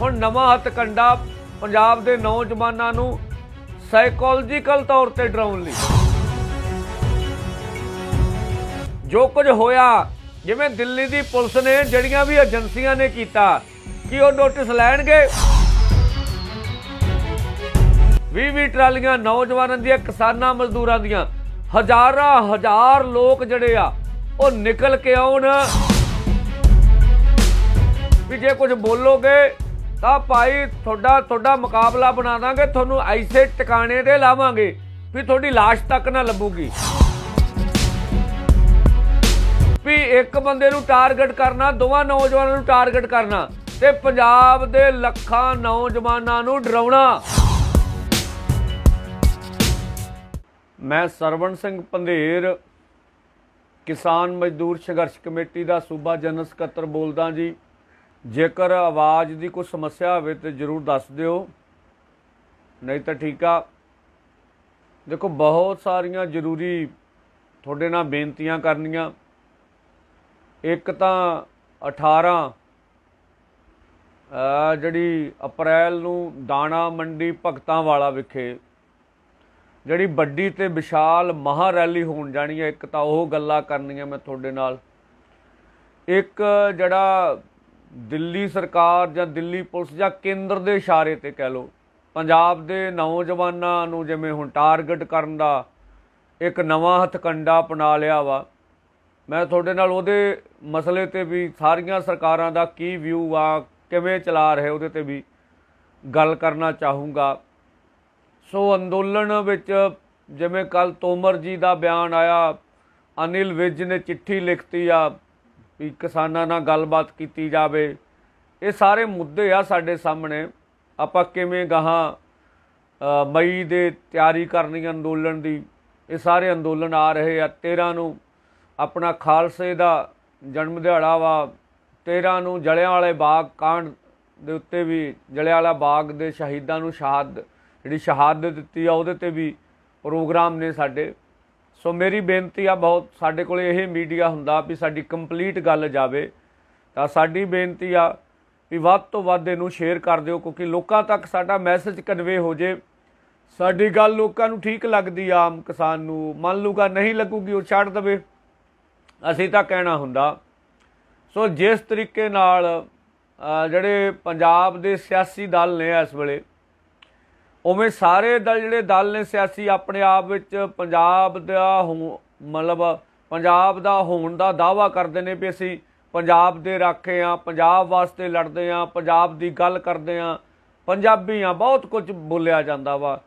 ਹੁਣ ਨਵਾਂ ਹਤਕੰਡਾ ਪੰਜਾਬ ਦੇ ਨੌਜਵਾਨਾਂ ਨੂੰ ਸਾਈਕੋਲੋਜੀਕਲ ਤੌਰ ਤੇ ਡਰਾਉਣ ਲਈ ਜੋ ਕੁਝ ਹੋਇਆ ਜਿਵੇਂ ਦਿੱਲੀ ਦੀ ਪੁਲਿਸ ਨੇ ਜਿਹੜੀਆਂ ਵੀ ਏਜੰਸੀਆਂ ਨੇ ਕੀਤਾ ਕਿ ਉਹ ਨੋਟਿਸ ਲੈਣਗੇ ਵੀ ਵੀ ਟਰਾਲੀਆਂ ਨੌਜਵਾਨਾਂ ਦੀਆਂ ਕਿਸਾਨਾਂ ਮਜ਼ਦੂਰਾਂ ਦੀਆਂ ਹਜ਼ਾਰਾਂ ਹਜ਼ਾਰ ਲੋਕ ਜਿਹੜੇ ਆ ਉਹ ਨਿਕਲ ਕੇ ਆਉਣ ਵੀ ਜੇ ਕੁਝ ਬੋਲੋਗੇ ਤਾਂ ਭਾਈ ਤੁਹਾਡਾ ਤੁਹਾਡਾ ਮੁਕਾਬਲਾ ਬਣਾ ਦਾਂਗੇ ਤੁਹਾਨੂੰ ਐਸੇ ਟਿਕਾਣੇ ਤੇ ਲਾਵਾਂਗੇ ਵੀ ਤੁਹਾਡੀ লাশ ਤੱਕ ਨਾ ਲੱਭੂਗੀ ਵੀ ਇੱਕ ਬੰਦੇ ਨੂੰ ਟਾਰਗੇਟ ਕਰਨਾ ਦੋਵਾਂ ਨੌਜਵਾਨਾਂ ਨੂੰ ਟਾਰਗੇਟ ਕਰਨਾ ਤੇ ਪੰਜਾਬ ਦੇ ਲੱਖਾਂ ਨੌਜਵਾਨਾਂ ਨੂੰ ਡਰਾਉਣਾ ਮੈਂ ਸਰਵਣ ਸਿੰਘ ਪੰਧੇਰ ਕਿਸਾਨ ਮਜ਼ਦੂਰ ਸੰਘਰਸ਼ ਕਮੇਟੀ ਦਾ ਸੂਬਾ ਜਨਰਲ ਸਕੱਤਰ ਬੋਲਦਾ ਜੀ ਜੇਕਰ ਆਵਾਜ਼ ਦੀ ਕੋਈ ਸਮੱਸਿਆ ਹੋਵੇ ਤੇ ਜਰੂਰ ਦੱਸ ਦਿਓ ਨਹੀਂ ਤਾਂ ਠੀਕ ਆ ਦੇਖੋ ਬਹੁਤ ਸਾਰੀਆਂ ਜ਼ਰੂਰੀ ਤੁਹਾਡੇ ਨਾਲ ਬੇਨਤੀਆਂ ਕਰਨੀਆਂ ਇੱਕ ਤਾਂ 18 ਜਿਹੜੀ ਅਪ੍ਰੈਲ ਨੂੰ ਦਾਣਾ ਮੰਡੀ ਭਗਤਾਂ ਵਾਲਾ ਵਿਖੇ ਜਿਹੜੀ ਵੱਡੀ ਤੇ ਵਿਸ਼ਾਲ ਮਹਾ ਰੈਲੀ ਹੋਣ ਜਾਣੀ ਹੈ ਇੱਕ ਤਾਂ ਉਹ ਗੱਲਾਂ ਕਰਨੀਆਂ ਮੈਂ ਤੁਹਾਡੇ ਨਾਲ ਇੱਕ ਜਿਹੜਾ ਦਿੱਲੀ ਸਰਕਾਰ ਜਾਂ ਦਿੱਲੀ ਪੁਲਿਸ ਜਾਂ ਕੇਂਦਰ ਦੇ ਇਸ਼ਾਰੇ ਤੇ ਕਹਿ ਲੋ ਪੰਜਾਬ ਦੇ ਨੌਜਵਾਨਾਂ ਨੂੰ ਜਿਵੇਂ ਹੁਣ ਟਾਰਗੇਟ ਕਰਨ ਦਾ ਇੱਕ ਨਵਾਂ ਹਥਕੰਡਾ ਅਪਣਾ ਲਿਆ ਵਾ ਮੈਂ ਤੁਹਾਡੇ ਨਾਲ ਉਹਦੇ ਮਸਲੇ ਤੇ ਵੀ ਸਾਰੀਆਂ ਸਰਕਾਰਾਂ ਦਾ ਕੀ ਵਿਊ ਆ ਕਿਵੇਂ ਚਲਾ ਰਹੇ ਉਹਦੇ ਤੇ ਵੀ ਗੱਲ ਕਰਨਾ ਚਾਹੂੰਗਾ ਸੋ ਅੰਦੋਲਨ ਵਿੱਚ ਜਿਵੇਂ ਕੱਲ ਤੋਮਰ ਜੀ ਦਾ ਬਿਆਨ ਆਇਆ ਅਨਿਲ ਵਿਜ ਨੇ ਚਿੱਠੀ ਲਿਖਤੀ ਆ ਵੀ ਕਿਸਾਨਾਂ ਨਾਲ ਗੱਲਬਾਤ ਕੀਤੀ ਜਾਵੇ ਇਹ ਸਾਰੇ ਮੁੱਦੇ ਆ ਸਾਡੇ ਸਾਹਮਣੇ ਆਪਾਂ ਕਿਵੇਂ ਗਾਹਾਂ ਮਈ ਦੇ ਤਿਆਰੀ ਕਰਨੀ ਅੰਦੋਲਨ ਦੀ ਇਹ ਸਾਰੇ ਅੰਦੋਲਨ ਆ ਰਹੇ ਆ 13 ਨੂੰ ਆਪਣਾ ਖਾਲਸੇ ਦਾ ਜਨਮ ਦਿਹਾੜਾ ਵਾ 13 ਨੂੰ ਜਲਿਆਂ ਵਾਲੇ ਬਾਗ ਕਾਂਡ ਦੇ ਉੱਤੇ ਵੀ ਜਲਿਆਂ ਵਾਲਾ ਬਾਗ ਦੇ ਸ਼ਹੀਦਾਂ ਨੂੰ ਸ਼ਹਾਦ ਜਿਹੜੀ ਸ਼ਹਾਦਤ ਦਿੱਤੀ ਆ ਉਹਦੇ ਤੇ ਵੀ ਪ੍ਰੋਗਰਾਮ ਨੇ ਸਾਡੇ ਸੋ ਮੇਰੀ ਬੇਨਤੀ ਆ ਬਹੁਤ ਸਾਡੇ ਕੋਲ ਇਹ ਮੀਡੀਆ ਹੁੰਦਾ ਵੀ ਸਾਡੀ ਕੰਪਲੀਟ ਗੱਲ ਜਾਵੇ ਤਾਂ ਸਾਡੀ ਬੇਨਤੀ ਆ ਵੀ ਵੱਧ ਤੋਂ ਵੱਧ ਇਹਨੂੰ ਸ਼ੇਅਰ ਕਰ ਦਿਓ ਕਿਉਂਕਿ ਲੋਕਾਂ ਤੱਕ ਸਾਡਾ ਮੈਸੇਜ ਕਨਵੇ ਹੋ ਜੇ ਸਾਡੀ ਗੱਲ ਲੋਕਾਂ ਨੂੰ ਠੀਕ ਲੱਗਦੀ ਆ ਆਮ ਕਿਸਾਨ ਨੂੰ ਮੰਨ ਲੂਗਾ ਨਹੀਂ ਲੱਗੂਗੀ ਉਹ ਛੱਡ ਦਵੇ ਅਸੀਂ ਤਾਂ ਕਹਿਣਾ ਹੁੰਦਾ ਸੋ ਜਿਸ ਤਰੀਕੇ ਨਾਲ ਜਿਹੜੇ ਪੰਜਾਬ ਦੇ ਸਿਆਸੀ ਦਲ ਨੇ ਇਸ ਵੇਲੇ ਉਵੇਂ ਸਾਰੇ ਦਲ ਜਿਹੜੇ ਦਲ ਨੇ ਸਿਆਸੀ ਆਪਣੇ ਆਪ ਵਿੱਚ ਪੰਜਾਬ ਦਾ ਮਤਲਬ ਪੰਜਾਬ ਦਾ ਹੋਣ ਦਾ ਦਾਵਾ ਕਰਦੇ ਨੇ ਵੀ ਅਸੀਂ ਪੰਜਾਬ ਦੇ ਰਾਖੇ ਆ ਪੰਜਾਬ ਵਾਸਤੇ ਲੜਦੇ ਆ ਪੰਜਾਬ ਦੀ ਗੱਲ ਕਰਦੇ ਆ ਪੰਜਾਬੀ ਆ ਬਹੁਤ ਕੁਝ ਬੋਲਿਆ ਜਾਂਦਾ ਵਾ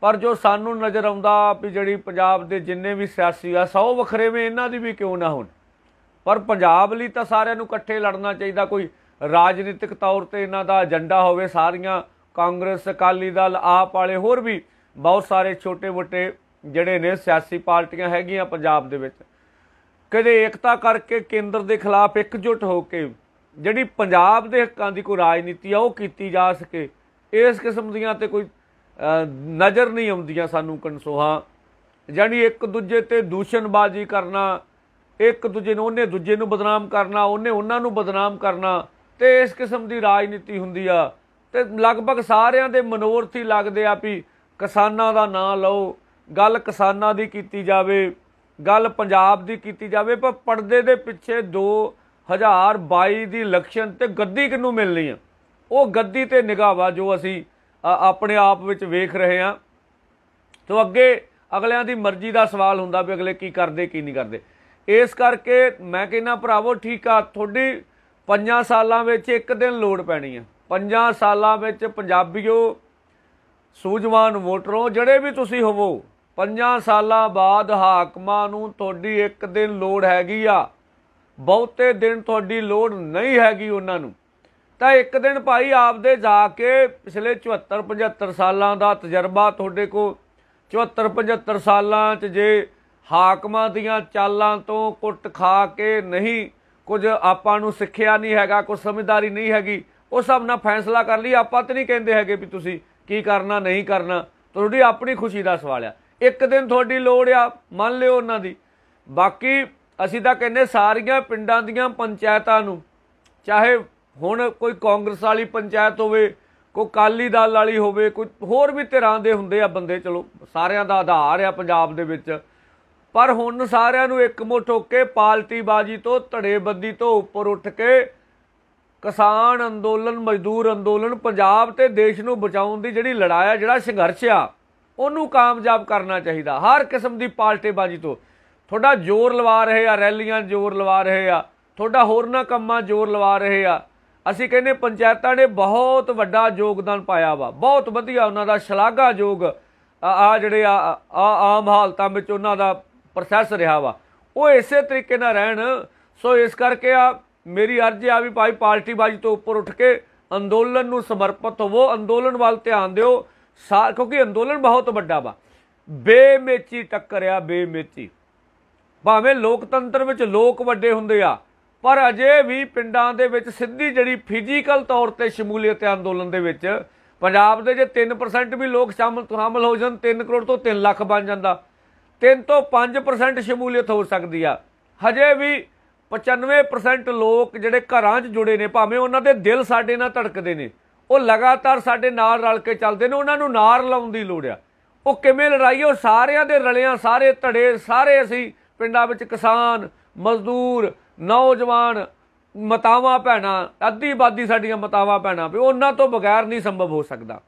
ਪਰ ਜੋ ਸਾਨੂੰ ਨਜ਼ਰ ਆਉਂਦਾ ਵੀ ਜਿਹੜੀ ਪੰਜਾਬ ਦੇ ਜਿੰਨੇ ਵੀ ਸਿਆਸੀ ਆ ਸੌ ਵੀ ਇਹਨਾਂ ਦੀ ਵੀ ਕਿਉਂ ਨਾ ਹੋਣ ਪਰ ਪੰਜਾਬ ਲਈ ਤਾਂ ਸਾਰਿਆਂ ਨੂੰ ਇਕੱਠੇ ਲੜਨਾ ਚਾਹੀਦਾ ਕੋਈ ਰਾਜਨੀਤਿਕ ਤੌਰ ਤੇ ਇਹਨਾਂ ਦਾ ਏਜੰਡਾ ਹੋਵੇ ਸਾਰੀਆਂ ਕਾਂਗਰਸ ਅਕਾਲੀ ਦਲ ਆਪ ਵਾਲੇ ਹੋਰ ਵੀ ਬਹੁਤ ਸਾਰੇ ਛੋਟੇ-ਵੱਡੇ ਜਿਹੜੇ ਨੇ ਸਿਆਸੀ ਪਾਰਟੀਆਂ ਹੈਗੀਆਂ ਪੰਜਾਬ ਦੇ ਵਿੱਚ ਕਦੇ ਇਕਤਾ ਕਰਕੇ ਕੇਂਦਰ ਦੇ ਖਿਲਾਫ ਇਕਜੁੱਟ ਹੋ ਕੇ ਜਿਹੜੀ ਪੰਜਾਬ ਦੇ ਹੱਕਾਂ ਦੀ ਕੋਈ ਰਾਜਨੀਤੀ ਆ ਉਹ ਕੀਤੀ ਜਾ ਸਕੇ ਇਸ ਕਿਸਮ ਦੀਆਂ ਤੇ ਕੋਈ ਨਜ਼ਰ ਨਹੀਂ ਆਉਂਦੀਆਂ ਸਾਨੂੰ ਕੰਸੋਹਾ ਜਾਨੀ ਇੱਕ ਦੂਜੇ ਤੇ ਦੂਸ਼ਣਬਾਜ਼ੀ ਕਰਨਾ ਇੱਕ ਦੂਜੇ ਨੂੰ ਉਹਨੇ ਦੂਜੇ ਨੂੰ ਬਦਨਾਮ ਕਰਨਾ ਉਹਨੇ ਉਹਨਾਂ ਨੂੰ ਬਦਨਾਮ ਕਰਨਾ ਤੇ ਇਸ ਕਿਸਮ ਦੀ ਰਾਜਨੀਤੀ ਹੁੰਦੀ ਆ ਤੇ ਲਗਭਗ ਸਾਰਿਆਂ ਦੇ ਮਨੋਰਥ ਹੀ ਲੱਗਦੇ ਆ ਵੀ ਕਿਸਾਨਾਂ ਦਾ ਨਾਂ ਲਓ ਗੱਲ ਕਿਸਾਨਾਂ ਦੀ ਕੀਤੀ ਜਾਵੇ ਗੱਲ ਪੰਜਾਬ ਦੀ ਕੀਤੀ ਜਾਵੇ ਪਰ ਪਰਦੇ ਦੇ ਪਿੱਛੇ 2022 ਦੀ ਇਲੈਕਸ਼ਨ ਤੇ ਗੱਦੀ ਕਿਨੂੰ ਮਿਲਣੀ ਆ ਉਹ ਗੱਦੀ ਤੇ ਨਿਗਾਹਾਂ ਜੋ ਅਸੀਂ ਆਪਣੇ ਆਪ ਵਿੱਚ ਵੇਖ ਰਹੇ ਆ ਤੋਂ ਅੱਗੇ ਅਗਲਿਆਂ ਦੀ ਮਰਜ਼ੀ ਦਾ ਸਵਾਲ ਹੁੰਦਾ ਵੀ ਅਗਲੇ ਕੀ ਕਰਦੇ ਕੀ ਨਹੀਂ ਕਰਦੇ ਇਸ ਕਰਕੇ ਮੈਂ ਕਹਿੰਦਾ ਭਰਾਵੋ ਠੀਕ ਆ ਤੁਹਾਡੀ 5 ਸਾਲਾਂ ਵਿੱਚ ਇੱਕ ਦਿਨ ਲੋੜ ਪੈਣੀ ਆ ਪੰਜਾਂ ਸਾਲਾਂ ਵਿੱਚ ਪੰਜਾਬੀਓ ਸੂਝਵਾਨ ਵੋਟਰੋ ਜਿਹੜੇ ਵੀ ਤੁਸੀਂ ਹੋਵੋ ਪੰਜਾਂ ਸਾਲਾਂ ਬਾਅਦ ਹਾਕਮਾਂ ਨੂੰ ਤੁਹਾਡੀ ਇੱਕ ਦਿਨ ਲੋੜ ਹੈਗੀ ਆ ਬਹੁਤੇ ਦਿਨ ਤੁਹਾਡੀ ਲੋੜ ਨਹੀਂ ਹੈਗੀ ਉਹਨਾਂ ਨੂੰ ਤਾਂ ਇੱਕ ਦਿਨ ਭਾਈ ਆਪਦੇ ਜਾ ਕੇ ਪਿਛਲੇ 74 75 ਸਾਲਾਂ ਦਾ ਤਜਰਬਾ ਤੁਹਾਡੇ ਕੋ 74 75 ਸਾਲਾਂ 'ਚ ਜੇ ਹਾਕਮਾਂ ਦੀਆਂ ਚਾਲਾਂ ਤੋਂ ਕੁੱਟ ਖਾ ਕੇ ਨਹੀਂ ਕੁਝ ਆਪਾਂ ਨੂੰ ਸਿੱਖਿਆ ਨਹੀਂ ਹੈਗਾ ਕੋਈ ਸਮਝਦਾਰੀ ਨਹੀਂ ਹੈਗੀ ਉਹ ਸਭ ਨਾਲ ਫੈਸਲਾ ਕਰ ਲਈ ਆਪਾਂ ਤੇ ਨਹੀਂ ਕਹਿੰਦੇ ਹੈਗੇ ਵੀ ਤੁਸੀਂ ਕੀ ਕਰਨਾ ਨਹੀਂ ਕਰਨਾ ਤੁਹਾਡੀ ਆਪਣੀ ਖੁਸ਼ੀ ਦਾ ਸਵਾਲ ਆ ਇੱਕ ਦਿਨ ਤੁਹਾਡੀ ਲੋੜ ਆ ਮੰਨ ਲਿਓ ਉਹਨਾਂ ਦੀ ਬਾਕੀ ਅਸੀਂ ਤਾਂ ਕਹਿੰਦੇ ਸਾਰੀਆਂ ਪਿੰਡਾਂ ਦੀਆਂ ਪੰਚਾਇਤਾਂ ਨੂੰ ਚਾਹੇ ਹੁਣ ਕੋਈ ਕਾਂਗਰਸ ਵਾਲੀ ਪੰਚਾਇਤ ਹੋਵੇ ਕੋਈ ਕਾਲੀ ਦਲ ਵਾਲੀ ਹੋਵੇ ਕੋਈ ਹੋਰ ਵੀ ਧਿਰਾਂ ਦੇ ਹੁੰਦੇ ਆ ਬੰਦੇ ਚਲੋ ਸਾਰਿਆਂ ਦਾ ਆਧਾਰ ਆ ਪੰਜਾਬ ਦੇ ਵਿੱਚ ਪਰ ਹੁਣ ਸਾਰਿਆਂ ਨੂੰ ਇੱਕ ਮੁੱਠ ਹੋ ਕੇ ਬਾਜੀ ਤੋਂ ਧੜੇਬੰਦੀ ਤੋਂ ਉੱਪਰ ਉੱਠ ਕੇ ਕਿਸਾਨ ਅੰਦੋਲਨ ਮਜ਼ਦੂਰ ਅੰਦੋਲਨ ਪੰਜਾਬ ਤੇ ਦੇਸ਼ ਨੂੰ ਬਚਾਉਣ ਦੀ ਜਿਹੜੀ ਲੜਾਈ ਆ ਜਿਹੜਾ ਸੰਘਰਸ਼ ਆ ਉਹਨੂੰ ਕਾਮਯਾਬ ਕਰਨਾ ਚਾਹੀਦਾ ਹਰ ਕਿਸਮ ਦੀ ਪਾਲਟੇਬਾਜ਼ੀ ਤੋਂ ਤੁਹਾਡਾ ਜ਼ੋਰ ਲਵਾ ਰਹੇ ਆ ਰੈਲੀਆਂ ਜ਼ੋਰ ਲਵਾ ਰਹੇ ਆ ਤੁਹਾਡਾ ਨਾ ਕੰਮਾਂ ਜ਼ੋਰ ਲਵਾ ਰਹੇ ਆ ਅਸੀਂ ਕਹਿੰਦੇ ਪੰਚਾਇਤਾਂ ਨੇ ਬਹੁਤ ਵੱਡਾ ਯੋਗਦਾਨ ਪਾਇਆ ਵਾ ਬਹੁਤ ਵਧੀਆ ਉਹਨਾਂ ਦਾ ਸ਼ਲਾਘਾਯੋਗ ਆ ਜਿਹੜੇ ਆ ਆਮ ਹਾਲਤਾਂ ਵਿੱਚ ਉਹਨਾਂ ਦਾ ਪ੍ਰੋਸੈਸ ਰਿਹਾ ਵਾ ਉਹ ਇਸੇ ਤਰੀਕੇ ਨਾਲ ਰਹਿਣ ਸੋ ਇਸ ਕਰਕੇ ਆ ਮੇਰੀ ਅਰਜ਼ ਆ ਵੀ ਭਾਈ ਪਾਰਟੀ ਬਾਜ਼ੀ ਤੋਂ ਉੱਪਰ ਉੱਠ ਕੇ ਅੰਦੋਲਨ ਨੂੰ ਸਮਰਪਿਤ ਹੋਵੋ ਅੰਦੋਲਨ ਵੱਲ ਧਿਆਨ ਦਿਓ ਕਿਉਂਕਿ ਅੰਦੋਲਨ ਬਹੁਤ ਵੱਡਾ ਵਾ ਬੇਮੇਚੀ ਟੱਕਰਿਆ ਬੇਮੇਚੀ ਭਾਵੇਂ ਲੋਕਤੰਤਰ ਵਿੱਚ ਲੋਕ ਵੱਡੇ ਹੁੰਦੇ ਆ ਪਰ ਅਜੇ ਵੀ ਪਿੰਡਾਂ ਦੇ ਵਿੱਚ ਸਿੱਧੀ ਜਿਹੜੀ ਫਿਜ਼ੀਕਲ ਤੌਰ ਤੇ ਸ਼ਮੂਲੀਅਤ ਅੰਦੋਲਨ ਦੇ ਵਿੱਚ ਪੰਜਾਬ ਦੇ ਜੇ 3% ਵੀ ਲੋਕ ਸ਼ਾਮਲ ਸ਼ਾਮਲ ਹੋ ਜਾਣ 3 ਕਰੋੜ ਤੋਂ 3 ਲੱਖ ਬਣ ਜਾਂਦਾ 3 ਤੋਂ 5% ਸ਼ਮੂਲੀਅਤ ਹੋ ਸਕਦੀ ਆ ਹਜੇ ਵੀ 95% ਲੋਕ ਜਿਹੜੇ ਘਰਾਂ 'ਚ ਜੁੜੇ ਨੇ ਭਾਵੇਂ ਉਹਨਾਂ ਦੇ ਦਿਲ ਸਾਡੇ ਨਾਲ ਧੜਕਦੇ ਨੇ ਉਹ ਲਗਾਤਾਰ ਸਾਡੇ ਨਾਲ ਰਲ ਕੇ ਚੱਲਦੇ ਨੇ ਉਹਨਾਂ ਨੂੰ ਨਾਰ ਲਾਉਣ ਦੀ ਲੋੜ ਆ ਉਹ ਕਿਵੇਂ ਲੜਾਈ ਉਹ ਸਾਰਿਆਂ ਦੇ ਰਲਿਆਂ ਸਾਰੇ ਧੜੇ ਸਾਰੇ ਅਸੀਂ ਪਿੰਡਾਂ ਵਿੱਚ ਕਿਸਾਨ ਮਜ਼ਦੂਰ ਨੌਜਵਾਨ ਮਤਾਵਾਂ ਭੈਣਾ ਅੱਧੀ ਬਾਦੀ ਸਾਡੀਆਂ ਮਤਾਵਾਂ ਭੈਣਾ ਵੀ ਉਹਨਾਂ ਤੋਂ ਬਗੈਰ ਨਹੀਂ ਸੰਭਵ ਹੋ ਸਕਦਾ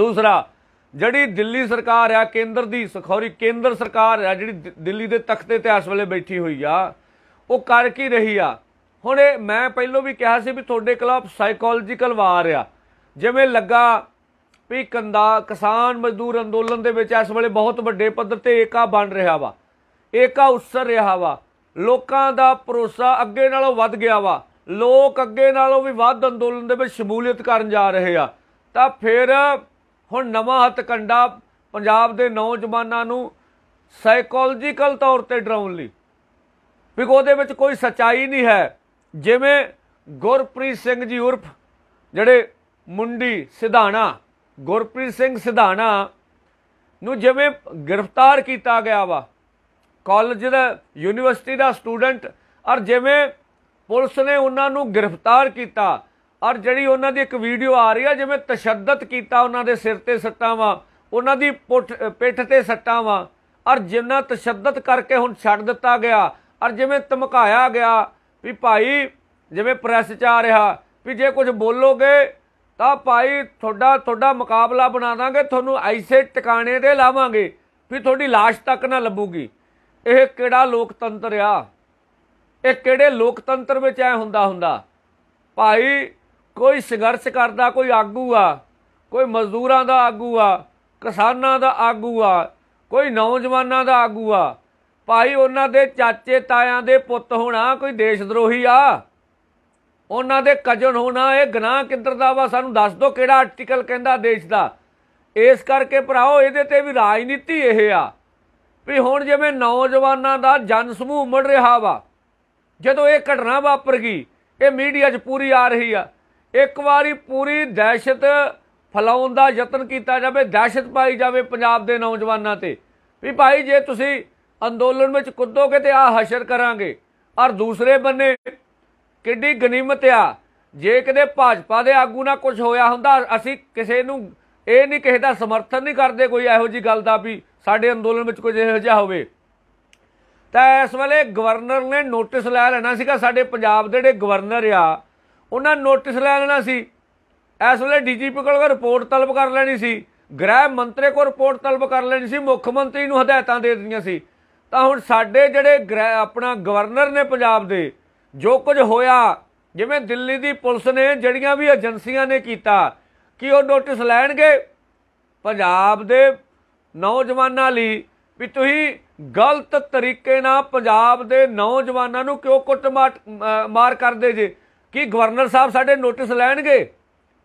ਦੂਸਰਾ ਜਿਹੜੀ ਦਿੱਲੀ ਸਰਕਾਰ ਆ ਕੇਂਦਰ ਦੀ ਸਖੌਰੀ ਕੇਂਦਰ ਸਰਕਾਰ ਆ ਜਿਹੜੀ ਦਿੱਲੀ ਦੇ ਤਖਤੇ ਤੇ ਇਸ ਵੇਲੇ ਬੈਠੀ ਹੋਈ ਆ ਉਹ ਕਰ ਕੀ ਰਹੀ ਆ ਹੁਣ ਇਹ ਮੈਂ ਪਹਿਲਾਂ ਵੀ ਕਿਹਾ ਸੀ ਵੀ ਤੁਹਾਡੇ ਕੋਲ ਸਾਈਕੋਲੋਜੀਕਲ ਵਾਰ ਆ ਜਿਵੇਂ ਲੱਗਾ ਵੀ ਕੰਦਾ ਕਿਸਾਨ ਮਜ਼ਦੂਰ ਅੰਦੋਲਨ ਦੇ ਵਿੱਚ ਇਸ ਵੇਲੇ ਬਹੁਤ ਵੱਡੇ ਪੱਧਰ ਤੇ ਏਕਾ ਬਣ ਰਿਹਾ ਵਾ ਏਕਾ ਉੱਸਰ ਰਿਹਾ ਵਾ ਲੋਕਾਂ ਦਾ ਭਰੋਸਾ ਅੱਗੇ ਨਾਲੋਂ ਵੱਧ ਗਿਆ ਵਾ ਲੋਕ ਅੱਗੇ ਨਾਲੋਂ ਵੀ ਵੱਧ ਅੰਦੋਲਨ ਦੇ ਵਿੱਚ ਸ਼ਮੂਲੀਅਤ ਕਰਨ ਜਾ ਰਹੇ ਆ ਤਾਂ ਫਿਰ ਹੁਣ ਨਵਾਂ ਹੱਥ ਕੰਡਾ ਪੰਜਾਬ ਦੇ ਨੌਜਵਾਨਾਂ ਨੂੰ ਸਾਈਕੋਲੋਜੀਕਲ ਤੌਰ ਤੇ ਡਰਾਉਣ ਲਈ ਵੀ ਉਹਦੇ ਵਿੱਚ ਕੋਈ ਸਚਾਈ ਨਹੀਂ ਹੈ ਜਿਵੇਂ ਗੁਰਪ੍ਰੀਤ ਸਿੰਘ ਜੀ ਉਰਫ ਜਿਹੜੇ ਮੁੰਡੀ ਸਿਧਾਣਾ ਗੁਰਪ੍ਰੀਤ ਸਿੰਘ ਸਿਧਾਣਾ ਨੂੰ ਜਿਵੇਂ ਗ੍ਰਿਫਤਾਰ ਕੀਤਾ ਗਿਆ ਵਾ ਕਾਲਜ ਦਾ ਯੂਨੀਵਰਸਿਟੀ ਦਾ ਸਟੂਡੈਂਟ ਔਰ ਜਿਵੇਂ ਪੁਲਿਸ ਨੇ ਉਹਨਾਂ ਨੂੰ ਗ੍ਰਿਫਤਾਰ ਕੀਤਾ ਔਰ ਜਿਹੜੀ ਉਹਨਾਂ ਦੀ ਇੱਕ ਵੀਡੀਓ ਆ ਰਹੀ ਆ ਜਿਵੇਂ ਤਸ਼ੱਦਦ ਕੀਤਾ ਉਹਨਾਂ ਦੇ ਸਿਰ ਤੇ ਸੱਟਾਂ ਵਾ ਉਹਨਾਂ ਦੀ ਪਿੱਠ ਤੇ ਸੱਟਾਂ ਵਾ ਔਰ ਜਿੰਨਾ ਤਸ਼ੱਦਦ ਕਰਕੇ ਹੁਣ ਛੱਡ ਦਿੱਤਾ ਗਿਆ ਔਰ ਜਿਵੇਂ ਧਮਕਾਇਆ ਗਿਆ ਵੀ ਭਾਈ ਜਿਵੇਂ ਪ੍ਰੈਸ ਚ ਆ ਰਿਹਾ ਵੀ ਜੇ ਕੁਝ ਬੋਲੋਗੇ ਤਾਂ ਭਾਈ ਤੁਹਾਡਾ ਤੁਹਾਡਾ ਮੁਕਾਬਲਾ ਬਣਾ ਦਾਂਗੇ ਤੁਹਾਨੂੰ ਐਸੇ ਟਿਕਾਣੇ ਤੇ ਲਾਵਾਂਗੇ ਵੀ ਤੁਹਾਡੀ লাশ ਤੱਕ ਨਾ ਲੱਭੂਗੀ ਇਹ ਕਿਹੜਾ ਲੋਕਤੰਤਰ ਆ ਇਹ ਕਿਹੜੇ ਲੋਕਤੰਤਰ ਵਿੱਚ ਐ ਹੁੰਦਾ ਹੁੰਦਾ ਭਾਈ ਕੋਈ ਸੰਘਰਸ਼ ਕਰਦਾ ਕੋਈ ਆਗੂ ਆ ਕੋਈ ਮਜ਼ਦੂਰਾਂ ਦਾ ਆਗੂ ਆ ਕਿਸਾਨਾਂ ਦਾ ਆਗੂ ਆ ਕੋਈ ਨੌਜਵਾਨਾਂ ਦਾ ਆਗੂ ਆ ਭਾਈ ਉਹਨਾਂ ਦੇ ਚਾਚੇ ਤਾਇਆਂ ਦੇ ਪੁੱਤ ਹੋਣਾ ਕੋਈ ਦੇਸ਼ਦਰੋਹੀ ਆ ਉਹਨਾਂ ਦੇ ਕਜਨ ਹੋਣਾ ਇਹ ਗਨਾਹ ਕਿੱਧਰ ਦਾ ਵਾ ਸਾਨੂੰ ਦੱਸ ਦੋ ਕਿਹੜਾ ਆਰਟੀਕਲ ਕਹਿੰਦਾ ਦੇਸ਼ ਦਾ ਇਸ ਕਰਕੇ ਭਰਾਓ ਇਹਦੇ ਤੇ ਵੀ ਰਾਜਨੀਤੀ ਇਹ ਆ ਵੀ ਹੁਣ ਜਿਵੇਂ ਨੌਜਵਾਨਾਂ ਦਾ ਜਨ ਸਮੂਹ ਉਮੜ ਰਿਹਾ ਵਾ ਜਦੋਂ ਇਹ ਘਟਨਾ ਵਾਪਰ ਗਈ ਇਹ ਮੀਡੀਆ 'ਚ ਪੂਰੀ ਆ ਰਹੀ ਆ ਇੱਕ ਵਾਰੀ ਪੂਰੀ ਦਹਿਸ਼ਤ ਫਲਾਉਣ ਦਾ ਯਤਨ ਕੀਤਾ ਜਾਵੇ ਦਹਿਸ਼ਤ ਪਾਈ ਜਾਵੇ ਪੰਜਾਬ ਦੇ ਨੌਜਵਾਨਾਂ ਤੇ ਵੀ ਭਾਈ ਜੇ ਤੁਸੀਂ ਅੰਦੋਲਨ ਵਿੱਚ ਕੁੱਦੋਗੇ ਤੇ ਆ ਹਸ਼ਰ ਕਰਾਂਗੇ ਔਰ ਦੂਸਰੇ ਬੰਨੇ ਕਿੱਡੀ ਗਨੀਮਤ ਆ ਜੇ ਕਦੇ ਭਾਜਪਾ ਦੇ ਆਗੂ ਨਾਲ ਕੁਝ ਹੋਇਆ ਹੁੰਦਾ ਅਸੀਂ ਕਿਸੇ ਨੂੰ ਇਹ ਨਹੀਂ ਕਿਸੇ ਦਾ ਸਮਰਥਨ ਨਹੀਂ ਕਰਦੇ ਕੋਈ ਇਹੋ ਜੀ ਗੱਲ ਦਾ ਵੀ ਸਾਡੇ ਅੰਦੋਲਨ ਵਿੱਚ ਕੁਝ ਇਹੋ ਜਿਹਾ ਹੋਵੇ ਤਾਂ ਇਸ ਵੇਲੇ ਗਵਰਨਰ ਨੇ ਨੋਟਿਸ ਲੈ ਲੈਣਾ ਸੀਗਾ ਸਾਡੇ ਪੰਜਾਬ ਦੇ ਜਿਹੜੇ ਗਵਰਨਰ ਆ ਉਹਨਾਂ ਨੋਟਿਸ ਲੈ ਲੈਣਾ ਸੀ ਇਸ ਵੇਲੇ ਡੀਜੀਪੀ ਕੋਲ ਰਿਪੋਰਟ ਤਲਬ ਕਰ ਲੈਣੀ ਸੀ ਗ੍ਰਹਿ ਮੰਤਰੀ ਕੋਲ ਰਿਪੋਰਟ ਤਲਬ ਕਰ ਲੈਣੀ ਸੀ ਮੁੱਖ ਮੰਤਰੀ ਨੂੰ ਹਦਾਇਤਾਂ ਦੇ ਦੇਣੀਆਂ ਸੀ ਤਾਂ ਹੁਣ ਸਾਡੇ ਜਿਹੜੇ ਆਪਣਾ ਗਵਰਨਰ ਨੇ ਪੰਜਾਬ ਦੇ ਜੋ ਕੁਝ ਹੋਇਆ ਜਿਵੇਂ ਦਿੱਲੀ ਦੀ ਪੁਲਿਸ ਨੇ ਜਿਹੜੀਆਂ ਵੀ ਏਜੰਸੀਆਂ ਨੇ ਕੀਤਾ ਕਿ ਉਹ ਨੋਟਿਸ ਲੈਣਗੇ ਪੰਜਾਬ ਦੇ ਨੌਜਵਾਨਾਂ ਲਈ ਵੀ ਤੁਸੀਂ ਗਲਤ ਤਰੀਕੇ ਨਾਲ ਪੰਜਾਬ ਦੇ ਨੌਜਵਾਨਾਂ ਨੂੰ ਕਿਉਂ ਕੁੱਟ ਮਾਰ ਕਰਦੇ ਜੇ ਕਿ ਗਵਰਨਰ ਸਾਹਿਬ ਸਾਡੇ ਨੋਟਿਸ ਲੈਣਗੇ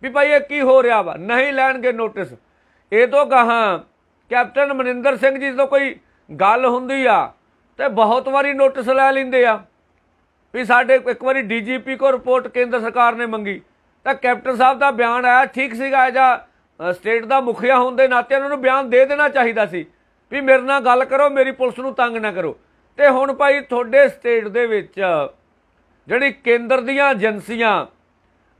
ਵੀ ਭਾਈ ਇਹ ਕੀ ਹੋ ਰਿਹਾ ਵਾ ਨਹੀਂ ਲੈਣਗੇ ਨੋਟਿਸ ਇਹ ਤੋਂ ਕਹਾ ਕੈਪਟਨ ਮਨਿੰਦਰ ਸਿੰਘ ਜੀ ਤੋਂ ਕੋਈ ਗੱਲ ਹੁੰਦੀ ਆ ਤੇ ਬਹੁਤ ਵਾਰੀ ਨੋਟਿਸ ਲੈ ਲਿੰਦੇ ਆ ਵੀ ਸਾਡੇ ਇੱਕ ਵਾਰੀ ਡੀਜੀਪੀ ਕੋ ਰਿਪੋਰਟ ਕੇਂਦਰ ਸਰਕਾਰ ਨੇ ਮੰਗੀ ਤਾਂ ਕੈਪਟਨ ਸਾਹਿਬ ਦਾ ਬਿਆਨ ਆਇਆ ਠੀਕ ਸੀਗਾ ਜਾਂ ਸਟੇਟ ਦਾ ਮੁਖੀਆ ਹੋਣ ਦੇ ਨਾਤੇ ਉਹਨਾਂ ਨੂੰ ਬਿਆਨ ਦੇ ਦੇਣਾ ਚਾਹੀਦਾ ਸੀ ਵੀ ਮੇਰੇ ਨਾਲ ਗੱਲ ਕਰੋ ਮੇਰੀ ਪੁਲਿਸ ਨੂੰ ਤੰਗ ਨਾ ਕਰੋ ਤੇ ਹੁਣ ਭਾਈ ਤੁਹਾਡੇ ਸਟੇਟ ਦੇ ਵਿੱਚ ਜਿਹੜੀ ਕੇਂਦਰ ਦੀਆਂ ਏਜੰਸੀਆਂ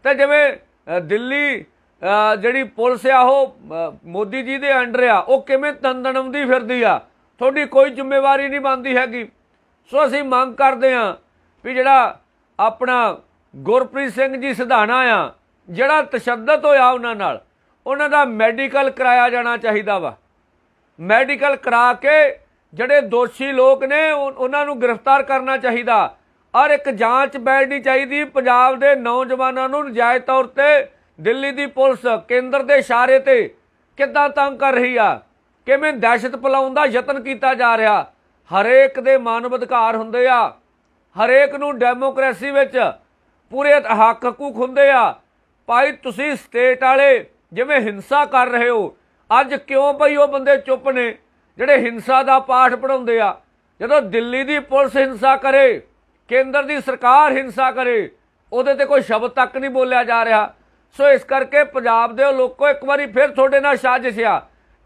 ਤੇ ਜਿਵੇਂ ਦਿੱਲੀ ਜਿਹੜੀ ਪੁਲਿਸ ਆ ਉਹ ਮੋਦੀ ਜੀ ਦੇ ਅੰਡਰ ਆ ਉਹ ਕਿਵੇਂ ਤੰਦਣਮਦੀ ਫਿਰਦੀ ਆ ਤੁਹਾਡੀ ਕੋਈ ਜ਼ਿੰਮੇਵਾਰੀ ਨਹੀਂ ਬਣਦੀ ਹੈਗੀ ਸੋ ਅਸੀਂ ਮੰਗ ਕਰਦੇ ਆਂ ਵੀ ਜਿਹੜਾ ਆਪਣਾ ਗੁਰਪ੍ਰੀਤ ਸਿੰਘ ਜੀ ਸਿਧਾਣਾ ਆ ਜਿਹੜਾ ਤਸ਼ੱਦਦ ਹੋਇਆ ਉਹਨਾਂ ਨਾਲ ਉਹਨਾਂ ਦਾ ਮੈਡੀਕਲ ਕਰਾਇਆ ਜਾਣਾ ਚਾਹੀਦਾ ਵਾ ਮੈਡੀਕਲ ਕਰਾ ਕੇ ਜਿਹੜੇ ਦੋਸ਼ੀ ਲੋਕ ਨੇ ਉਹਨਾਂ ਨੂੰ ਗ੍ਰਿਫਤਾਰ ਕਰਨਾ ਚਾਹੀਦਾ ਔਰ ਇੱਕ ਜਾਂਚ ਬੈਠਣੀ ਚਾਹੀਦੀ ਪੰਜਾਬ ਦੇ ਨੌਜਵਾਨਾਂ ਨੂੰ ਨਜਾਇਜ਼ ਤੌਰ ਤੇ ਦਿੱਲੀ ਦੀ ਪੁਲਿਸ ਕੇਂਦਰ ਦੇ ਇਸ਼ਾਰੇ ਤੇ ਕਿੱਦਾਂ ਤੰਗ ਕਰ ਰਹੀ ਆ ਕਿਵੇਂ ਦਹਿਸ਼ਤ ਪਲਾਉਣ ਦਾ ਯਤਨ ਕੀਤਾ ਜਾ ਰਿਹਾ ਹਰੇਕ ਦੇ ਮਾਨਵ ਅਧਿਕਾਰ ਹੁੰਦੇ ਆ ਹਰੇਕ ਨੂੰ ਡੈਮੋਕ੍ਰੇਸੀ ਵਿੱਚ ਪੂਰੇ ਹੱਕ ਹਕੂਕ ਹੁੰਦੇ ਆ ਭਾਈ ਤੁਸੀਂ ਸਟੇਟ ਵਾਲੇ ਜਿਵੇਂ ਹਿੰਸਾ ਕਰ ਰਹੇ ਹੋ ਅੱਜ ਕਿਉਂ ਭਈ ਉਹ ਬੰਦੇ ਚੁੱਪ ਨੇ ਜਿਹੜੇ ਹਿੰਸਾ ਦਾ ਪਾਠ ਪੜਾਉਂਦੇ ਆ ਜਦੋਂ ਦਿੱਲੀ ਦੀ ਪੁਲਿਸ ਹਿੰਸਾ ਕਰੇ ਕੇਂਦਰ ਦੀ ਸਰਕਾਰ ਹਿੰਸਾ ਕਰੇ ਉਹਦੇ ਤੇ ਕੋਈ ਸ਼ਬਦ ਤੱਕ ਨਹੀਂ ਬੋਲਿਆ ਜਾ ਰਿਹਾ ਸੋ ਇਸ ਕਰਕੇ ਪੰਜਾਬ ਦੇ ਲੋਕੋ ਇੱਕ ਵਾਰੀ ਫਿਰ ਤੁਹਾਡੇ ਨਾਲ ਸਾਜ਼ਿਸ਼ ਆ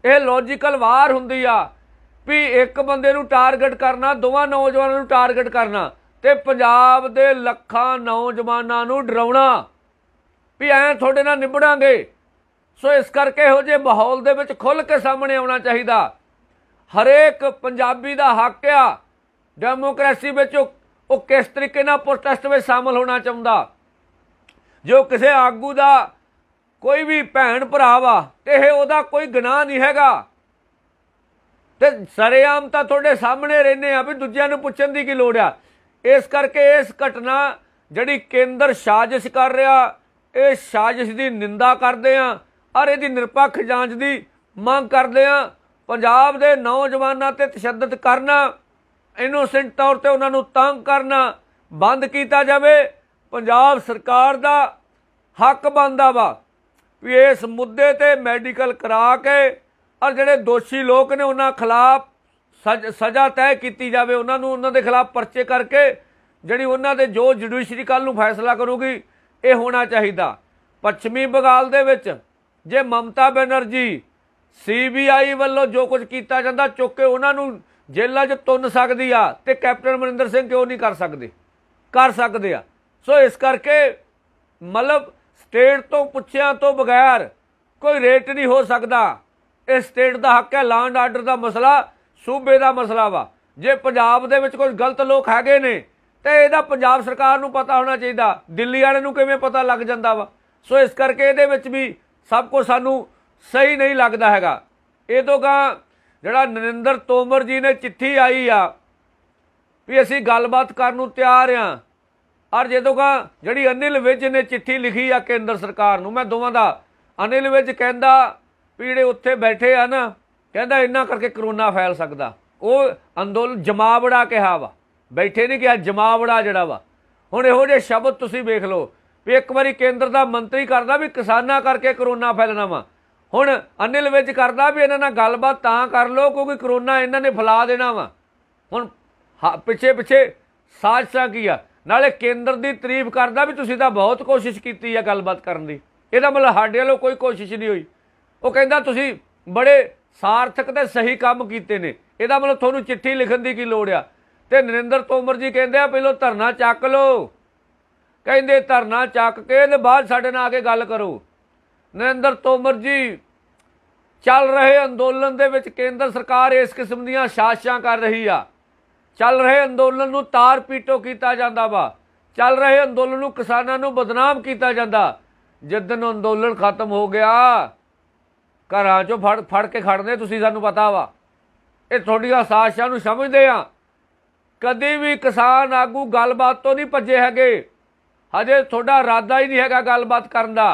ਇਹ ਲੌਜੀਕਲ ਵਾਰ ਹੁੰਦੀ ਆ ਵੀ ਇੱਕ ਬੰਦੇ ਨੂੰ ਟਾਰਗੇਟ ਕਰਨਾ ਦੋਵਾਂ ਨੌਜਵਾਨਾਂ ਨੂੰ ਟਾਰਗੇਟ ਕਰਨਾ ਤੇ ਪੰਜਾਬ ਦੇ ਲੱਖਾਂ ਨੌਜਵਾਨਾਂ ਨੂੰ ਡਰਾਉਣਾ ਵੀ ਐ ਤੁਹਾਡੇ ਨਾਲ ਨਿਭੜਾਂਗੇ ਸੋ ਇਸ ਕਰਕੇ ਹੋ ਜੇ ਮਾਹੌਲ ਦੇ ਵਿੱਚ ਖੁੱਲ ਕੇ ਸਾਹਮਣੇ ਆਉਣਾ ਚਾਹੀਦਾ ਹਰੇਕ ਪੰਜਾਬੀ ਦਾ ਹੱਕ ਆ ਡੈਮੋਕ੍ਰੇਸੀ ਵਿੱਚ ਉਹ ਕਿਸ ਤਰੀਕੇ ਨਾਲ ਪ੍ਰੋਟੈਸਟ ਵਿੱਚ ਸ਼ਾਮਲ ਹੋਣਾ ਚਾਹੁੰਦਾ ਜੋ ਕਿਸੇ ਆਗੂ ਦਾ ਕੋਈ ਵੀ ਭੈਣ ਭਰਾ ਵਾ ਤੇ ਇਹ ਉਹਦਾ ਕੋਈ ਗੁਨਾਹ ਨਹੀਂ ਹੈਗਾ ਤੇ ਸਰੇਆਮ ਤਾਂ ਤੁਹਾਡੇ ਸਾਹਮਣੇ ਰਹਿੰਦੇ ਆ ਵੀ ਦੂਜਿਆਂ ਨੂੰ ਪੁੱਛਣ ਦੀ ਕੀ ਲੋੜ ਆ ਇਸ ਕਰਕੇ ਇਸ ਘਟਨਾ ਜਿਹੜੀ ਕੇਂਦਰ ਸਾਜ਼ਿਸ਼ ਕਰ ਰਿਹਾ ਇਹ ਸਾਜ਼ਿਸ਼ ਦੀ ਨਿੰਦਾ ਕਰਦੇ ਆ ਔਰ ਇਹਦੀ ਨਿਰਪੱਖ ਜਾਂਚ ਦੀ ਮੰਗ ਕਰਦੇ ਆ ਪੰਜਾਬ ਦੇ ਨੌਜਵਾਨਾਂ ਤੇ ਤਸ਼ੱਦਦ ਕਰਨਾ ਇਨੋਸੈਂਟ ਤੌਰ ਤੇ ਉਹਨਾਂ ਨੂੰ ਤੰਗ ਕਰਨਾ ਬੰਦ ਕੀਤਾ ਜਾਵੇ ਪੰਜਾਬ ਸਰਕਾਰ ਦਾ ਹੱਕ ਬੰਦਾ ਵਾ ਵੀ ਇਸ ਮੁੱਦੇ ਤੇ ਮੈਡੀਕਲ ਕਰਾ ਕੇ ਔਰ ਜਿਹੜੇ ਦੋਸ਼ੀ ਲੋਕ ਨੇ ਉਹਨਾਂ ਖਿਲਾਫ ਸਜ਼ਾ ਤੈਅ ਕੀਤੀ ਜਾਵੇ ਉਹਨਾਂ ਨੂੰ ਉਹਨਾਂ ਦੇ ਖਿਲਾਫ ਪਰਚੇ ਕਰਕੇ ਜਿਹੜੀ ਉਹਨਾਂ ਦੇ ਜੋ ਜੁਡੀਸ਼ਰੀ ਕੱਲ ਨੂੰ ਫੈਸਲਾ ਕਰੂਗੀ ਇਹ ਹੋਣਾ ਚਾਹੀਦਾ ਪੱਛਮੀ ਬੰਗਾਲ ਦੇ ਵਿੱਚ ਜੇ ਮਮਤਾ ਬੈਨਰਜੀ ਸੀਬੀਆਈ ਵੱਲੋਂ ਜੋ ਕੁਝ ਕੀਤਾ ਜਾਂਦਾ ਚੁੱਕ ਕੇ ਉਹਨਾਂ ਨੂੰ ਜੇਲ੍ਹਾਂ 'ਚ ਤੁੰਨ ਸਕਦੀ ਆ ਤੇ ਕੈਪਟਨ ਮਨਿੰਦਰ ਸਿੰਘ ਕਿਉਂ ਨਹੀਂ ਕਰ ਸਕਦੇ ਕਰ ਸਕਦੇ ਆ ਸੋ ਇਸ ਕਰਕੇ ਮਤਲਬ ਸਟੇਟ ਤੋਂ ਪੁੱਛਿਆਂ ਤੋਂ ਬਗੈਰ ਕੋਈ ਰੇਟ ਨਹੀਂ ਹੋ ਸਕਦਾ ਇਹ ਸਟੇਟ ਦਾ ਹੱਕ ਹੈ ਲੈਂਡ ਆਰਡਰ ਦਾ ਮਸਲਾ ਸੂਬੇ ਦਾ ਮਸਲਾ ਵਾ ਜੇ ਪੰਜਾਬ ਦੇ ਵਿੱਚ ਕੋਈ ਗਲਤ ਲੋਕ ਹੈਗੇ ਨੇ ਤੇ ਇਹਦਾ ਪੰਜਾਬ ਸਰਕਾਰ ਨੂੰ ਪਤਾ ਹੋਣਾ ਚਾਹੀਦਾ ਦਿੱਲੀ ਵਾਲੇ ਨੂੰ ਕਿਵੇਂ ਪਤਾ ਲੱਗ ਜਾਂਦਾ ਵਾ ਸੋ ਇਸ ਕਰਕੇ ਇਹਦੇ ਵਿੱਚ ਵੀ ਸਭ ਕੁਝ ਸਾਨੂੰ ਸਹੀ ਨਹੀਂ ਲੱਗਦਾ ਹੈਗਾ ਇਹ ਤੋਂ ਗਾ ਜਿਹੜਾ ਨਰਿੰਦਰ ਤੋਮਰ ਜੀ ਨੇ ਚਿੱਠੀ ਆਈ ਆ ਵੀ ਅਸੀਂ ਗੱਲਬਾਤ ਕਰਨ ਨੂੰ ਤਿਆਰ ਆ ਔਰ ਤੋ ਕਾ ਜਿਹੜੀ ਅਨਿਲ ਵਿਜ ਨੇ ਚਿੱਠੀ ਲਿਖੀ ਆ ਕੇਂਦਰ ਸਰਕਾਰ ਨੂੰ ਮੈਂ ਦੋਵਾਂ ਦਾ ਅਨਿਲ ਵਿਜ ਕਹਿੰਦਾ ਪੀੜੇ ਉੱਥੇ ਬੈਠੇ ਆ ਨਾ ਕਹਿੰਦਾ ਇੰਨਾ ਕਰਕੇ ਕਰੋਨਾ ਫੈਲ ਸਕਦਾ ਉਹ ਅੰਦੋਲ ਜਮਾਵੜਾ ਕਿਹਾ ਵਾ ਬੈਠੇ ਨਹੀਂ ਕਿਹਾ ਜਮਾਵੜਾ ਜਿਹੜਾ ਵਾ ਹੁਣ ਇਹੋ ਜਿਹੇ ਸ਼ਬਦ ਤੁਸੀਂ ਵੇਖ ਲਓ ਵੀ ਇੱਕ ਵਾਰੀ ਕੇਂਦਰ ਦਾ ਮੰਤਰੀ ਕਰਦਾ ਵੀ ਕਿਸਾਨਾਂ ਕਰਕੇ ਕਰੋਨਾ ਫੈਲਣਾ ਵਾ ਹੁਣ ਅਨਿਲ ਵਿੱਚ ਕਰਦਾ ਵੀ ਇਹਨਾਂ ਨਾਲ ਗੱਲਬਾਤ ਤਾਂ ਕਰ ਲਓ ਕਿਉਂਕਿ ਕਰੋਨਾ ਇਹਨਾਂ ਨੇ ਫਲਾ ਦੇਣਾ ਵਾ ਹੁਣ ਪਿੱਛੇ ਪਿੱਛੇ ਸਾਜ਼ਸ਼ਾਂ ਕੀ ਆ ਨਾਲੇ ਕੇਂਦਰ ਦੀ ਤਾਰੀਫ ਕਰਦਾ ਵੀ ਤੁਸੀਂ ਤਾਂ ਬਹੁਤ ਕੋਸ਼ਿਸ਼ ਕੀਤੀ ਆ ਗੱਲਬਾਤ ਕਰਨ ਦੀ ਇਹਦਾ ਮਤਲਬ ਸਾਡੇ ਵੱਲੋਂ ਕੋਈ ਕੋਸ਼ਿਸ਼ ਨਹੀਂ ਹੋਈ ਉਹ ਕਹਿੰਦਾ ਤੁਸੀਂ ਬੜੇ ਸਾਰਥਕ ਤੇ ਸਹੀ ਕੰਮ ਕੀਤੇ ਨੇ ਇਹਦਾ ਮਤਲਬ ਤੁਹਾਨੂੰ ਚਿੱਠੀ ਲਿਖਣ ਦੀ ਕੀ ਲੋੜ ਆ ਤੇ ਨਰਿੰਦਰ ਤੋਮਰ ਜੀ ਕਹਿੰਦੇ ਆ ਪਹਿਲਾਂ ਧਰਨਾ ਚੱਕ ਲੋ ਕਹਿੰਦੇ ਧਰਨਾ ਚੱਕ ਕੇ ਤੇ ਬਾਅਦ ਸਾਡੇ ਨਾਲ ਆ ਕੇ ਗੱਲ ਕਰੋ ਨਰਿੰਦਰ ਤੋਮਰ ਜੀ ਚੱਲ ਰਹੇ ਅੰਦੋਲਨ ਦੇ ਵਿੱਚ ਕੇਂਦਰ ਸਰਕਾਰ ਇਸ ਕਿਸਮ ਦੀਆਂ ਸਾਜ਼ਿਸ਼ਾਂ ਕਰ ਰਹੀ ਆ ਚੱਲ ਰਹੇ ਅੰਦੋਲਨ ਨੂੰ ਤਾਰ ਪੀਟੋ ਕੀਤਾ ਜਾਂਦਾ ਵਾ ਚੱਲ ਰਹੇ ਅੰਦੋਲਨ ਨੂੰ ਕਿਸਾਨਾਂ ਨੂੰ ਬਦਨਾਮ ਕੀਤਾ ਜਾਂਦਾ ਜਦੋਂ ਅੰਦੋਲਨ ਖਤਮ ਹੋ ਗਿਆ ਘਰਾਂ 'ਚੋਂ ਫੜ ਫੜ ਕੇ ਖੜਨੇ ਤੁਸੀਂ ਸਾਨੂੰ ਪਤਾ ਵਾ ਇਹ ਤੁਹਾਡੀਆਂ ਸਾਜ਼ਿਸ਼ਾਂ ਨੂੰ ਸਮਝਦੇ ਆ ਕਦੇ ਵੀ ਕਿਸਾਨ ਆਗੂ ਗੱਲਬਾਤ ਤੋਂ ਨਹੀਂ ਭੱਜੇ ਹੈਗੇ ਹਜੇ ਤੁਹਾਡਾ ਇਰਾਦਾ ਹੀ ਨਹੀਂ ਹੈਗਾ ਗੱਲਬਾਤ ਕਰਨ ਦਾ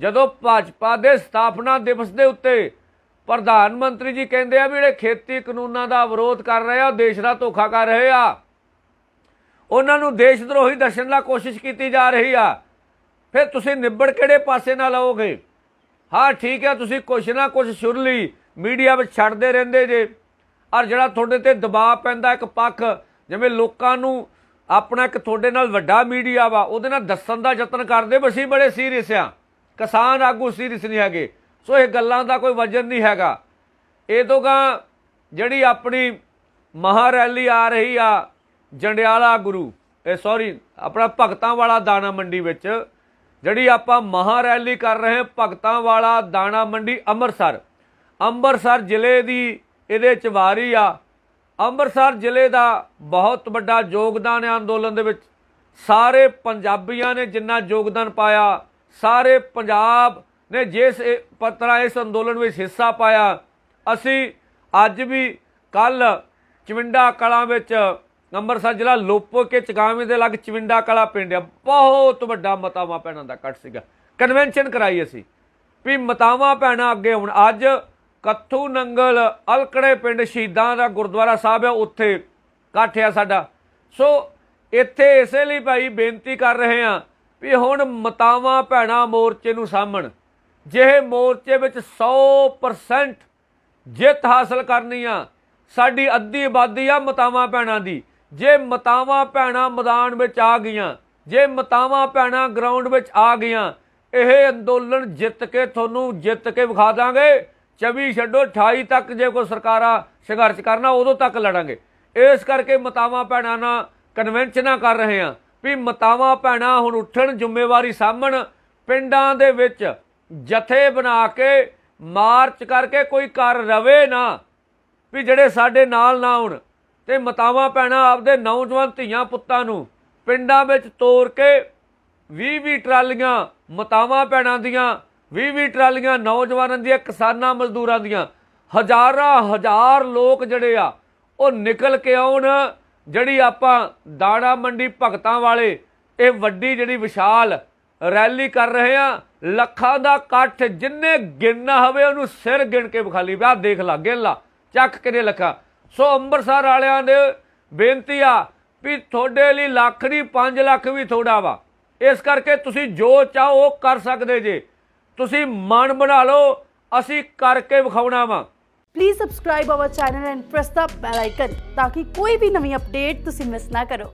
ਜਦੋਂ ਭਾਜਪਾ ਦੇ ਸਥਾਪਨਾ ਦਿਵਸ ਦੇ ਉੱਤੇ ਪ੍ਰਧਾਨ ਮੰਤਰੀ ਜੀ ਕਹਿੰਦੇ ਆ ਵੀ ਇਹ ਖੇਤੀ ਕਾਨੂੰਨਾਂ ਦਾ ਵਿਰੋਧ ਕਰ ਰਹੇ ਆ ਦੇਸ਼ ਦਾ ਧੋਖਾ ਕਰ ਰਹੇ ਆ ਉਹਨਾਂ ਨੂੰ ਦੇਸ਼ ਦਰੋਹੀ ਦਰਸ਼ਨ ਦਾ ਕੋਸ਼ਿਸ਼ ਕੀਤੀ ਜਾ ਰਹੀ ਆ ਫਿਰ ਤੁਸੀਂ ਨਿਬੜ ਕਿਹੜੇ ਪਾਸੇ ਨਾਲ ਆਓਗੇ ਹਾਂ ਠੀਕ ਹੈ ਤੁਸੀਂ ਕੁਛ ਨਾ ਕੁਛ ਸੁਰਲੀ ਮੀਡੀਆ ਵਿੱਚ ਛੱਡਦੇ ਰਹਿੰਦੇ ਜੇ ਔਰ ਜਿਹੜਾ ਤੁਹਾਡੇ ਤੇ ਦਬਾਅ ਪੈਂਦਾ ਇੱਕ ਪੱਖ ਜਿਵੇਂ ਲੋਕਾਂ ਨੂੰ ਆਪਣਾ ਇੱਕ ਤੁਹਾਡੇ ਨਾਲ ਵੱਡਾ ਮੀਡੀਆ ਵਾ ਉਹਦੇ ਨਾਲ ਦੱਸਣ ਦਾ ਯਤਨ ਕਰਦੇ ਬਸੀ ਬੜੇ ਸੀਰੀਅਸ ਆ ਕਿਸਾਨ ਆਗੂ ਸੀਰੀਅਸ ਨਹੀਂ ਹੈਗੇ ਸੋ ਇਹ ਗੱਲਾਂ ਦਾ ਕੋਈ ਵਜਨ ਨਹੀਂ ਹੈਗਾ ਇਹ ਤੋਂ ਗਾ ਜਿਹੜੀ ਆਪਣੀ ਮਹਾ ਰੈਲੀ ਆ ਰਹੀ ਆ ਜੰਡਿਆਲਾ ਗੁਰੂ ਇਹ ਸੌਰੀ ਆਪਣਾ ਭਗਤਾਂ ਵਾਲਾ ਦਾਣਾ ਮੰਡੀ ਵਿੱਚ ਜਿਹੜੀ ਆਪਾਂ ਮਹਾ ਰੈਲੀ ਕਰ ਰਹੇ ਹਾਂ ਭਗਤਾਂ ਵਾਲਾ ਦਾਣਾ ਮੰਡੀ ਅੰਮ੍ਰਿਤਸਰ ਅੰਮ੍ਰਿਤਸਰ ਜ਼ਿਲ੍ਹੇ ਦੀ ਇਹਦੇ ਚਵਾਰੀ ਆ ਅੰਮ੍ਰਿਤਸਰ ਜ਼ਿਲ੍ਹੇ ਦਾ ਬਹੁਤ ਵੱਡਾ ਯੋਗਦਾਨ ਹੈ ਅੰਦੋਲਨ ਦੇ ਵਿੱਚ ਸਾਰੇ ਪੰਜਾਬੀਆਂ ਨੇ ਜਿੰਨਾ ਯੋਗਦਾਨ ਪਾਇਆ ਸਾਰੇ ਪੰਜਾਬ ਨੇ ਜਿਸ ਪਤਰਾ ਇਸ ਅੰਦੋਲਨ ਵਿੱਚ ਹਿੱਸਾ ਪਾਇਆ ਅਸੀਂ ਅੱਜ ਵੀ ਕੱਲ ਚਵਿੰਡਾ ਕਲਾ ਵਿੱਚ ਨੰਬਰ ਅੰਮ੍ਰਿਤਸਰ ਜ਼ਿਲ੍ਹਾ ਲੋਪੋ ਕੇ ਚਗਾਵੇਂ ਦੇ ਲੱਗ ਚਵਿੰਡਾ ਕਲਾ ਪਿੰਡ ਆ ਬਹੁਤ ਵੱਡਾ ਮਤਾਵਾ ਪੈਣਾ ਦਾ ਕੱਟ ਸੀਗਾ ਕਨਵੈਨਸ਼ਨ ਕਰਾਈ ਅਸੀਂ ਵੀ ਮਤਾਵਾ ਪੈਣਾ ਅੱਗੇ ਹੁਣ ਅੱਜ ਕੱਥੂ ਨੰਗਲ ਅਲਕੜੇ ਪਿੰਡ ਸ਼ਹੀਦਾਂ ਦਾ ਗੁਰਦੁਆਰਾ ਸਾਹਿਬ ਹੈ ਉੱਥੇ ਕਾਠਿਆ ਸਾਡਾ ਸੋ ਇੱਥੇ ਇਸੇ ਲਈ ਭਾਈ ਬੇਨਤੀ ਕਰ ਰਹੇ ਆ ਵੀ ਹੁਣ ਮਤਾਵਾ ਭੈਣਾ ਮੋਰਚੇ ਨੂੰ ਸਾਹਮਣ ਜਿਹੇ ਮੋਰਚੇ ਵਿੱਚ 100% ਜਿੱਤ ਹਾਸਲ ਕਰਨੀ ਆ ਸਾਡੀ ਅੱਧੀ ਆਬਾਦੀ ਆ ਮਤਾਵਾ ਪੈਣਾ ਦੀ ਜੇ ਮਤਾਵਾ ਪੈਣਾ ਮੈਦਾਨ ਵਿੱਚ ਆ ਗਈਆਂ ਜੇ ਮਤਾਵਾ ਪੈਣਾ ਗਰਾਊਂਡ ਵਿੱਚ ਆ ਗਈਆਂ ਇਹ ਅੰਦੋਲਨ ਜਿੱਤ ਕੇ ਤੁਹਾਨੂੰ ਜਿੱਤ ਕੇ ਵਿਖਾ ਦਾਂਗੇ 24 ਛੱਡੋ 28 ਤੱਕ ਜੇ ਕੋਈ ਸਰਕਾਰਾਂ ਸੰਘਰਸ਼ ਕਰਨਾ ਉਦੋਂ ਤੱਕ ਲੜਾਂਗੇ ਇਸ ਕਰਕੇ ਮਤਾਵਾ ਪੈਣਾ ਨਾ ਕਨਵੈਨਸ਼ਨਾਂ ਕਰ ਰਹੇ ਆ ਵੀ ਮਤਾਵਾ ਪੈਣਾ ਹੁਣ ਉੱਠਣ ਜ਼ਿੰਮੇਵਾਰੀ ਸਾਹਮਣ ਪਿੰਡਾਂ ਦੇ ਵਿੱਚ ਜਥੇ ਬਣਾ ਕੇ ਮਾਰਚ ਕਰਕੇ ਕੋਈ ਕਰ ਰਵੇ ਨਾ ਵੀ ਜਿਹੜੇ ਸਾਡੇ ਨਾਲ ਨਾ ਹੋਣ ਤੇ ਮਤਾਵਾ ਪੈਣਾ ਆਪਦੇ ਨੌਜਵਾਨ ਧੀਆਂ ਪੁੱਤਾਂ ਨੂੰ ਪਿੰਡਾਂ ਵਿੱਚ ਤੋਰ ਕੇ 20-20 ਟਰਾਲੀਆਂ ਮਤਾਵਾ ਪੈਣਾ ਦੀਆਂ 20-20 ਟਰਾਲੀਆਂ ਨੌਜਵਾਨਾਂ ਦੀਆਂ ਕਿਸਾਨਾਂ ਮਜ਼ਦੂਰਾਂ ਦੀਆਂ ਹਜ਼ਾਰਾਂ ਹਜ਼ਾਰ ਲੋਕ ਜਿਹੜੇ ਆ ਉਹ ਨਿਕਲ ਕੇ ਆਉਣ ਜਿਹੜੀ ਆਪਾਂ ਦਾਣਾ ਮੰਡੀ ਭਗਤਾਂ ਵਾਲੇ ਇਹ ਵੱਡੀ ਜਿਹੜੀ ਵਿਸ਼ਾਲ ਰੈਲੀ ਕਰ ਰਹੇ ਆ ਲੱਖਾਂ ਦਾ ਇਕੱਠ ਜਿੰਨੇ ਗਿਣਨਾ ਹੋਵੇ ਉਹਨੂੰ ਸਿਰ ਗਿਣ ਕੇ ਵਿਖਾਲੀ ਵੀ ਆ ਦੇਖ ਲਾ ਗਿੱਲਾ ਚੱਕ ਕਿਨੇ ਲੱਖਾ ਸੋ ਅੰਮ੍ਰਿਤਸਰ ਵਾਲਿਆਂ ਦੇ ਬੇਨਤੀ ਆ ਵੀ ਤੁਹਾਡੇ ਲਈ ਲੱਖ ਨਹੀਂ 5 ਲੱਖ ਵੀ ਥੋੜਾ ਵਾ ਇਸ ਕਰਕੇ ਤੁਸੀਂ ਜੋ ਚਾਹੋ ਉਹ ਕਰ ਸਕਦੇ ਜੇ ਤੁਸੀਂ ਮਨ ਬਣਾ ਲਓ ਅਸੀਂ ਕਰਕੇ ਵਿਖਾਉਣਾ ਵਾ please subscribe our channel and press the bell icon ਤਾਂ ਕਿ ਕੋਈ ਵੀ ਨਵੀਂ ਅਪਡੇਟ ਤੁਸੀਂ ਮਿਸ ਨਾ ਕਰੋ